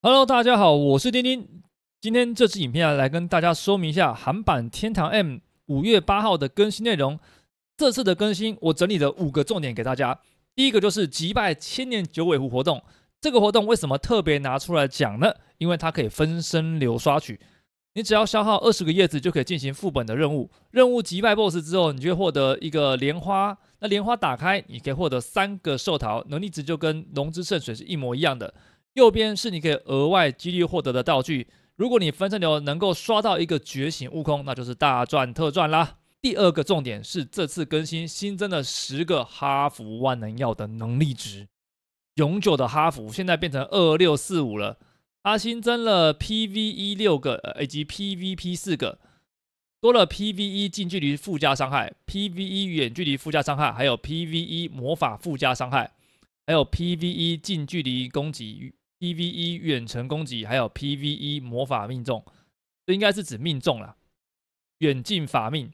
Hello，大家好，我是丁丁。今天这支影片啊，来跟大家说明一下韩版《天堂 M》五月八号的更新内容。这次的更新，我整理了五个重点给大家。第一个就是击败千年九尾狐活动。这个活动为什么特别拿出来讲呢？因为它可以分身流刷取。你只要消耗二十个叶子，就可以进行副本的任务。任务击败 BOSS 之后，你就会获得一个莲花。那莲花打开，你可以获得三个寿桃，能力值就跟龙之圣水是一模一样的。右边是你可以额外几率获得的道具。如果你分身流能够刷到一个觉醒悟空，那就是大赚特赚啦。第二个重点是这次更新新增了十个哈弗万能药的能力值，永久的哈弗现在变成二六四五了。它新增了 PVE 六个，呃，以及 PVP 四个，多了 PVE 近距离附加伤害，PVE 远距离附加伤害，还有 PVE 魔法附加伤害，还有 PVE 近距离攻击。p v e 远程攻击，还有 PVE 魔法命中，这应该是指命中了。远近法命，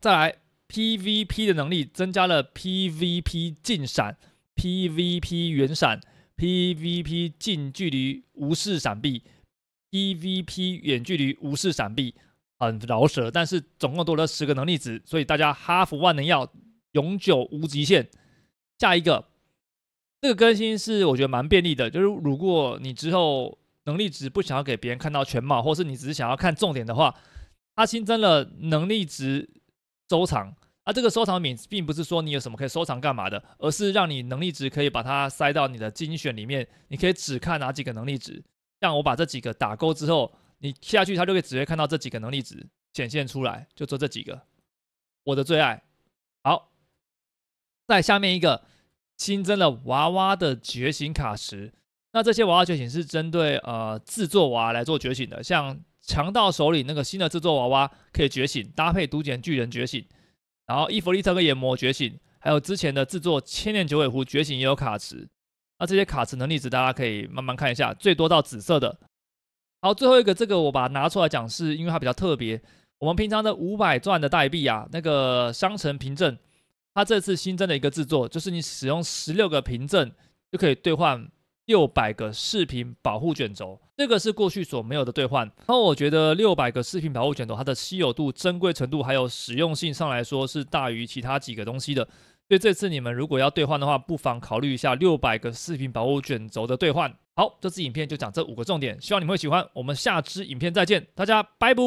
再来 PVP 的能力增加了 PVP 近闪、PVP 远闪、PVP 近距离无视闪避、PVP 远距离无视闪避，很饶舌，但是总共多了十个能力值，所以大家哈佛万能药，永久无极限。下一个。这个更新是我觉得蛮便利的，就是如果你之后能力值不想要给别人看到全貌，或是你只是想要看重点的话，它新增了能力值收藏。啊，这个收藏品并不是说你有什么可以收藏干嘛的，而是让你能力值可以把它塞到你的精选里面，你可以只看哪几个能力值。像我把这几个打勾之后，你下去它就可以直接看到这几个能力值显现出来，就做这几个我的最爱。好，在下面一个。新增了娃娃的觉醒卡池，那这些娃娃觉醒是针对呃制作娃来做觉醒的，像强盗手里那个新的制作娃娃可以觉醒搭配毒茧巨人觉醒，然后伊芙利特跟眼魔觉醒，还有之前的制作千年九尾狐觉醒也有卡池，那这些卡池能力值大家可以慢慢看一下，最多到紫色的。好，最后一个这个我把它拿出来讲，是因为它比较特别，我们平常的五百钻的代币啊，那个商城凭证。它这次新增的一个制作，就是你使用十六个凭证就可以兑换六百个视频保护卷轴，这个是过去所没有的兑换。那我觉得六百个视频保护卷轴，它的稀有度、珍贵程度，还有实用性上来说，是大于其他几个东西的。所以这次你们如果要兑换的话，不妨考虑一下六百个视频保护卷轴的兑换。好，这次影片就讲这五个重点，希望你们会喜欢。我们下支影片再见，大家拜拜。